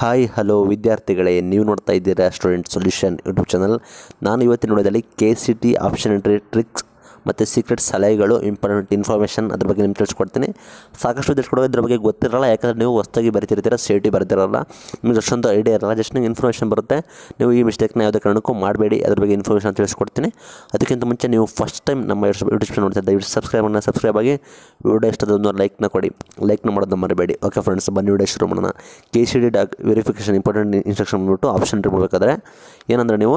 hi hello ವಿದ್ಯಾರ್ಥಿಗಳೇ ನೀವು ನೋಡ್ತಾ ಇದ್ದೀರಾ ಸ್ಟೂಡೆಂಟ್ ಸೊಲ್ಯೂಷನ್ ಯೂಟ್ಯೂಬ್ ಚಾನಲ್ ನಾನು ಇವತ್ತಿನ ನೋಡಿದಲ್ಲಿ K C T option entry tricks ಮತ್ತು ಸೀಕ್ರೆಟ್ ಸಲಹೆಗಳು ಇಂಪಾರ್ಟೆಂಟ್ ಇನ್ಫಾರ್ಮೇಷನ್ ಅದ್ರ ಬಗ್ಗೆ ನಿಮ್ಗೆ ತಿಳಿಸ್ಕೊಡ್ತೀನಿ ಸಾಕಷ್ಟು ತಿಳ್ಸ್ಕೊಡೋ ಇದ್ರ ಬಗ್ಗೆ ಗೊತ್ತಿರಲ್ಲ ಯಾಕಂದರೆ ನೀವು ಹೊಸ್ದಾಗಿ ಬರಿತಿರ್ತೀರ ಸೇಫ್ಟಿ ಬರ್ತಿರಲ್ಲ ನಿಮ್ಗೆ ಅಷ್ಟೊಂದು ಐಡಿಯಾ ಇರಲ್ಲ ಜಸ್ಟ್ ನಿಮ್ಗೆ ಇನ್ಫಾರ್ಮೇಷನ್ ಬರುತ್ತೆ ನೀವು ಈ ಮಿಸ್ಟೇಕ್ನ ಯಾವುದೇ ಕಾರಣಕ್ಕೂ ಮಾಡಬೇಡಿ ಅದ್ರ ಬಗ್ಗೆ ಇನ್ಫಾರ್ಮೇಷನ್ ತಿಳಿಸ್ಕೊಡ್ತೀನಿ ಅದಕ್ಕಿಂತ ಮುಂಚೆ ನೀವು ಫಸ್ಟ್ ಟೈಮ್ ನಮ್ಮ ಯೂಟ್ಯೂಬ್ ನೋಡ್ತಾ ಇದ್ದೀವಿ ಸಬ್ಸ್ಕ್ರೈಬ್ ಆಗಿ ವಿಡಿಯೋ ಇಷ್ಟದೊಂದು ಲೈಕ್ನ ಕೊಡಿ ಲೈಕ್ನ ಮಾಡೋದು ಮರಿಬೇಡಿ ಓಕೆ ಫ್ರೆಂಡ್ಸ್ ಬನ್ನಿ ವಿಡಿಯೋ ಶುರು ಮಾಡೋಣ K C D doc verification important instruction ಬಂದುಬಿಟ್ಟು ಆಪ್ಷನ್ ಎಂಟ್ರಿ ಮಾಡಬೇಕಾದ್ರೆ ಏನಂದರೆ ನೀವು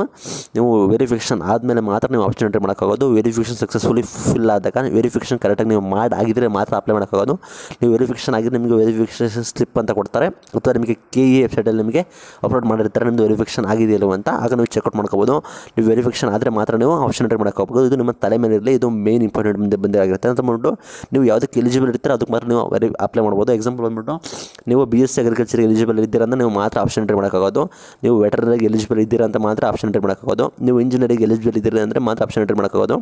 ನೀವು ವೆರಿಫಿಕೇಶನ್ ಆದಮೇಲೆ ಮಾತ್ರ ನೀವು ಆಪ್ಷನ್ ಎಂಟ್ರಿ ಮಾಡೋಕ್ಕಾಗೋದು ವೆರಿಫಿಕೇಶನ್ ಸಕ್ಸಸ್ಫುಲಿ ಫಿಲ್ ಆದಾಗ ವೆರಿಫಿಕೇಷನ್ ಕರೆಕ್ಟಾಗಿ ನೀವು ಮಾಡಿ ಆಗಿದ್ರೆ ಮಾತ್ರ ಅಪ್ಲೈ ಮಾಡೋಕ್ಕಾಗೋದು ನೀವು ವೆರಿಫಿಕೇಷನ್ ಆಗಿದ್ದರೆ ನಿಮಗೆ ವೆರಿಫಿಕೇಷನ್ ಸ್ಲಿಪ್ ಅಂತ ಕೊಡ್ತಾರೆ ಅಥವಾ ನಿಮಗೆ ಕೆ ಇ e ವೆಬ್ಸೈಟಲ್ಲಿ ನಿಮಗೆ ಅಪ್ಲೋಡ್ ಮಾಡಿರ್ತಾರೆ ನಿಮ್ಮದು ವೆರಿಫಿಕೇಷನ್ ಆಗಿದೆಯಲ್ಲ ಅಂತ ಆಗ ನೀವು ಚೆಕ್ಔಟ್ ಮಾಡ್ಕೋಬೋದು ನೀವು ವೆರಿಫಿಕೇಷನ್ ಆದರೆ ಮಾತ್ರ ನೀವು ಆಪ್ಷನ್ ಎಂಟ್ರಿ ಮಾಡೋಕ್ಕೋಗ್ಬೋದು ಇದು ನಿಮ್ಮ ತಲೆ ಮೇಲೆ ಇರಲಿ ಇದು ಮೇನ್ ಇಂಪಾರ್ಟೆಂಟ್ ಮುಂದೆ ಬಂದೇ ಆಗಿರುತ್ತೆ ಅಂತ ಬಂದ್ಬಿಟ್ಟು ನೀವು ಯಾವುದಕ್ಕೆ ಎಲಿಜಿಬಲ್ ಇರ್ತೀರೋ ಅದಕ್ಕೆ ಮಾತ್ರ ನೀವು ವೆರಿ ಅಪ್ಲೈ ಮಾಡ್ಬೋದು ಎಕ್ಸಾಂಪಲ್ ಬಂದ್ಬಿಟ್ಟು ನೀವು B S C agriculture eligible ಇದ್ದೀರಾ ನೀವು ಮಾತ್ರ ಆಪ್ಷನ್ ಎಂಟ್ರಿ ಮಾಡೋಕ್ಕಾಗೋದು ನೀವು ವೆಟರ್ನರಿಗೆ ಎಲಿಜಿಬಲ್ ಇದ್ದೀರಾ ಅಂತ ಮಾತ್ರ ಆಪ್ಷನ್ ಎಂಟ್ರಿ ಮಾಡೋಕ್ಕಾಗೋದು ನೀವು ಇಂಜಿನಿಯರಿಂಗ್ ಎಲಿಜಿಬಲ್ ಇದ್ದೀರಾ ಅಂದರೆ ಮಾತ್ರ ಆಪ್ಷನ್ ಎಂಟ್ರಿ ಮಾಡೋಕ್ಕಾಗೋದು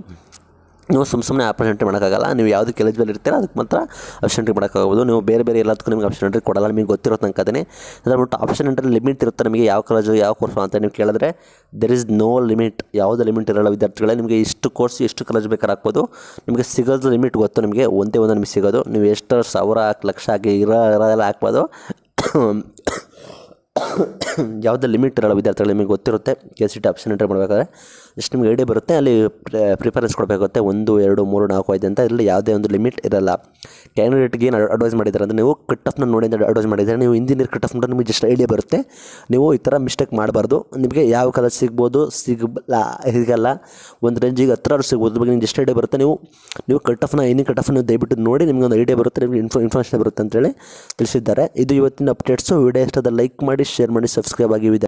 ನೀವು ಸುಮ್ಮ ಸುಮ್ಮನೆ ಆಪ್ಷನ್ ಎಂಟ್ರಿ ಮಾಡೋಕ್ಕಾಗಲ್ಲ ನೀವು ಯಾವುದಕ್ಕೆ ಎಲಿಜಿಬಲ್ ಇರ್ತೀರ ಅದಕ್ಕೆ ಮಾತ್ರ ಆಪ್ಷನ್ ಎಂಟ್ರಿ ಮಾಡೋಕ್ಕಾಗ್ಬೋದು ನೀವು ಬೇರೆ ಬೇರೆ ಎಲ್ಲದಕ್ಕೂ ನಿಮಗೆ ಆಪ್ಷನ್ ಎಂಟ್ರಿ ಕೊಡಲ್ಲ ನಿಮಗೆ ಗೊತ್ತಿರೋ ತನಕ ಅದನ್ನೇ ಅದ್ಬಿಟ್ಟು ಆಪ್ಷನ್ ಎಂಟ್ರಿ ಲಿಮಿಟ್ ಇರುತ್ತೆ ನಿಮಗೆ ಯಾವ ಕಾಲೇಜು ಯಾವ ಕೋರ್ಸು ಅಂತ ನೀವು ಕೇಳಿದ್ರೆ ದೆರ್ ಇಸ್ ನೋ ಲಿಮಿಟ್ ಯಾವುದೇ ಲಿಮಿಟ್ ಇರಲ್ಲ ವಿದ್ಯಾರ್ಥಿಗಳೇ ನಿಮಗೆ ಇಷ್ಟು ಕೋರ್ಸ್ ಎಷ್ಟು ಕಾಲೇಜ್ ಬೇಕಾದ್ರೆ ಹಾಕ್ಬೋದು ನಿಮಗೆ ಸಿಗೋದು ಲಿಮಿಟ್ ಗೊತ್ತು ನಿಮಗೆ ಒಂದೇ ಒಂದು ನಿಮಗೆ ಸಿಗೋದು ನೀವು ಎಷ್ಟು ಸಾವಿರ ಲಕ್ಷ ಆಗಿ ಇರೋ ಇರೋದೆಲ್ಲ ಹಾಕ್ಬೋದು ಯಾವುದೇ ಲಿಮಿಟ್ ಇರೋಲ್ಲ ವಿದ್ಯಾರ್ಥಿಗಳು ನಿಮಗೆ ಗೊತ್ತಿರುತ್ತೆ K C T option enter ಮಾಡಬೇಕಾದ್ರೆ ಜಸ್ಟ್ ನಿಮಗೆ ಐಡಿಯಾ ಬರುತ್ತೆ ಅಲ್ಲಿ ಪ್ರಿಫರೆನ್ಸ್ ಕೊಡಬೇಕಾಗುತ್ತೆ ಒಂದು ಎರಡು ಮೂರು ನಾಲ್ಕು ಐದು ಅಂತ ಇಲ್ಲಿ ಯಾವುದೇ ಒಂದು ಲಿಮಿಟ್ ಇರಲ್ಲ ಕ್ಯಾಂಡಿಡೇಟ್ಗೆ ಏನು ಅಡ್ವೈಸ್ ಮಾಡಿದ್ದಾರೆ ಅಂದರೆ ನೀವು ಕಟ್ ಆಫ್ನ ನೋಡಿ ಅಂತ ಅಡ್ವೈಸ್ ಮಾಡಿದರೆ ನೀವು ಇಂಜಿನಿಯರ್ ಕಟ್ ಆಫ್ ನಿಮಗೆ ಜಸ್ಟ್ ಐಡಿಯಾ ಬರುತ್ತೆ ನೀವು ಈ ಥರ ಮಿಸ್ಟೇಕ್ ಮಾಡಬಾರ್ದು ನಿಮಗೆ ಯಾವ ಕಾಲೇಜ್ ಸಿಗ್ಬೋದು ಸಿಗಲ್ಲ ಸಿಗಲ್ಲ ಒಂದು ರೇಂಜಿಗೆ ಹತ್ರ ಸಿಗ್ಬೋದು ಬಗ್ಗೆ ನಿಮ್ಗೆ ಜಸ್ಟ್ ಐಡಿಯಾ ಬರುತ್ತೆ ನೀವು ನೀವು ಕಟ್ ಆಫ್ನ ಏನೇ ಕಟ್ ಆಫ್ ದಯವಿಟ್ಟು ನೋಡಿ ನಿಮಗೆ ಒಂದು ಐಡಿಯಾ ಬರುತ್ತೆ ನಿಮಗೆ ಇನ್ಫೋ ಇನ್ಫಾರ್ಮೇಷನ್ ಬರುತ್ತೆ ಅಂತೇಳಿ ತಿಳಿಸಿದ್ದಾರೆ ಇದು ಇವತ್ತಿನ ಅಪ್ಡೇಟ್ಸು ವಿಡಿಯೋ ಇಷ್ಟದ ಲೈಕ್ ಮಾಡಿ शेयर सब्सक्राइब आगे